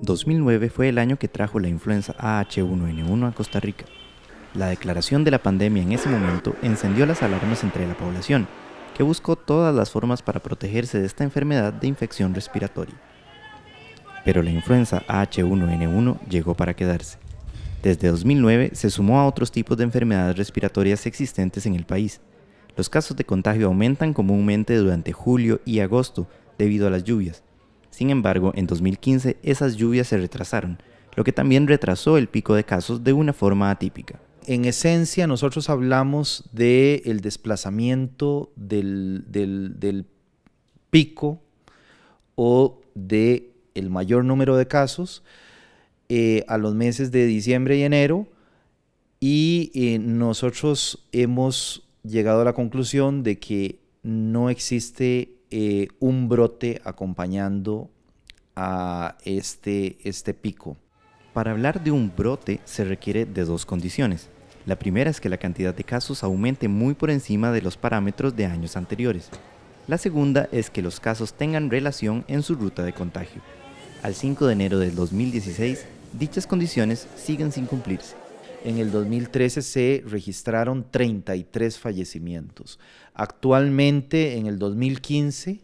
2009 fue el año que trajo la influenza AH1N1 a Costa Rica. La declaración de la pandemia en ese momento encendió las alarmas entre la población, que buscó todas las formas para protegerse de esta enfermedad de infección respiratoria. Pero la influenza H1N1 llegó para quedarse. Desde 2009 se sumó a otros tipos de enfermedades respiratorias existentes en el país. Los casos de contagio aumentan comúnmente durante julio y agosto debido a las lluvias, sin embargo, en 2015 esas lluvias se retrasaron, lo que también retrasó el pico de casos de una forma atípica. En esencia, nosotros hablamos del desplazamiento del, del, pico o de el mayor número de casos eh, a los meses de diciembre y enero y eh, nosotros hemos llegado a la conclusión de que no existe eh, un brote acompañando a este, este pico. Para hablar de un brote se requiere de dos condiciones. La primera es que la cantidad de casos aumente muy por encima de los parámetros de años anteriores. La segunda es que los casos tengan relación en su ruta de contagio. Al 5 de enero del 2016, dichas condiciones siguen sin cumplirse. En el 2013 se registraron 33 fallecimientos. Actualmente, en el 2015,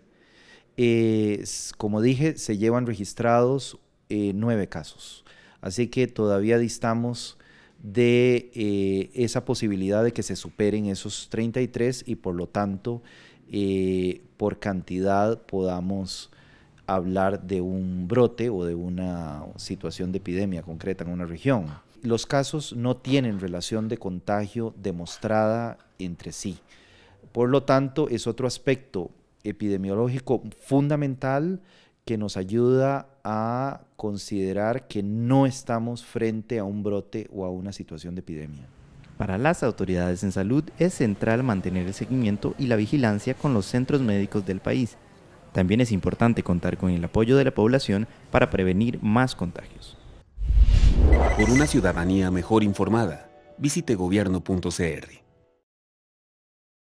eh, como dije, se llevan registrados eh, nueve casos. Así que todavía distamos de eh, esa posibilidad de que se superen esos 33 y por lo tanto por cantidad podamos hablar de un brote o de una situación de epidemia concreta en una región. Los casos no tienen relación de contagio demostrada entre sí. Por lo tanto, es otro aspecto epidemiológico fundamental que nos ayuda a considerar que no estamos frente a un brote o a una situación de epidemia. Para las autoridades en salud es central mantener el seguimiento y la vigilancia con los centros médicos del país también es importante contar con el apoyo de la población para prevenir más contagios. Por una ciudadanía mejor informada, visite gobierno.cr.